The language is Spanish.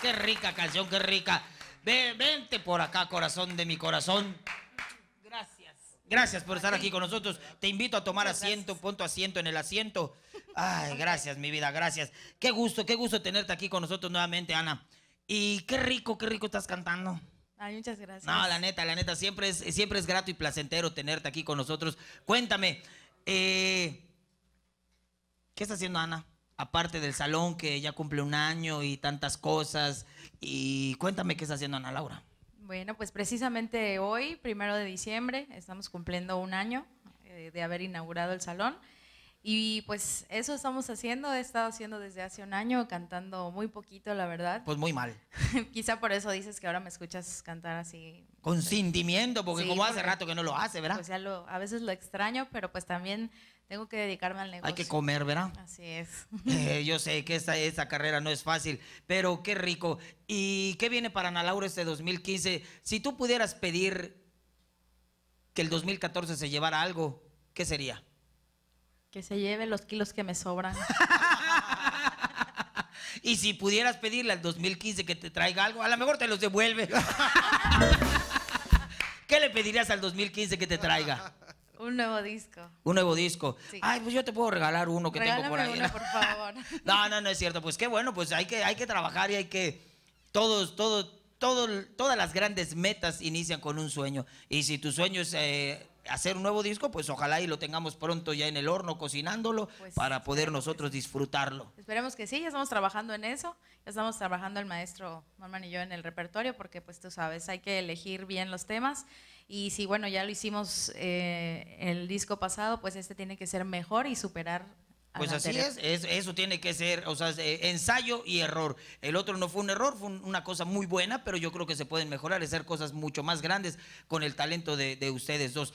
Qué rica canción, qué rica. vente por acá, corazón de mi corazón. Gracias. Gracias por estar aquí con nosotros. Te invito a tomar asiento, punto asiento en el asiento. Ay, gracias, mi vida, gracias. Qué gusto, qué gusto tenerte aquí con nosotros nuevamente, Ana. Y qué rico, qué rico estás cantando. Ay, muchas gracias. No, la neta, la neta, siempre es, siempre es grato y placentero tenerte aquí con nosotros. Cuéntame, eh, ¿qué está haciendo Ana? aparte del salón que ya cumple un año y tantas cosas. Y cuéntame qué está haciendo Ana Laura. Bueno, pues precisamente hoy, primero de diciembre, estamos cumpliendo un año eh, de haber inaugurado el salón. Y pues eso estamos haciendo, he estado haciendo desde hace un año, cantando muy poquito, la verdad. Pues muy mal. Quizá por eso dices que ahora me escuchas cantar así. Con sentimiento, porque como hace rato que no lo hace, ¿verdad? Pues, o a veces lo extraño, pero pues también tengo que dedicarme al negocio. Hay que comer, ¿verdad? Así es. Eh, yo sé que esta, esta carrera no es fácil, pero qué rico. ¿Y qué viene para Ana Laura este 2015? Si tú pudieras pedir que el 2014 se llevara algo, ¿qué sería? Que se lleven los kilos que me sobran. y si pudieras pedirle al 2015 que te traiga algo, a lo mejor te los devuelve. ¿Qué le pedirías al 2015 que te traiga? Un nuevo disco. Un nuevo disco. Ay, pues yo te puedo regalar uno que tengo por ahí. Uno, por favor. no, no, no es cierto. Pues qué bueno, pues hay que, hay que trabajar y hay que. Todos, todo, todas las grandes metas inician con un sueño. Y si tu sueño es eh, hacer un nuevo disco, pues ojalá y lo tengamos pronto ya en el horno cocinándolo pues para poder nosotros disfrutarlo. Esperemos que sí, ya estamos trabajando en eso, ya estamos trabajando el maestro Norman y yo en el repertorio porque pues tú sabes, hay que elegir bien los temas y si bueno, ya lo hicimos eh, el disco pasado, pues este tiene que ser mejor y superar pues así es, eso tiene que ser, o sea, eh, ensayo y error. El otro no fue un error, fue una cosa muy buena, pero yo creo que se pueden mejorar, hacer cosas mucho más grandes con el talento de, de ustedes dos.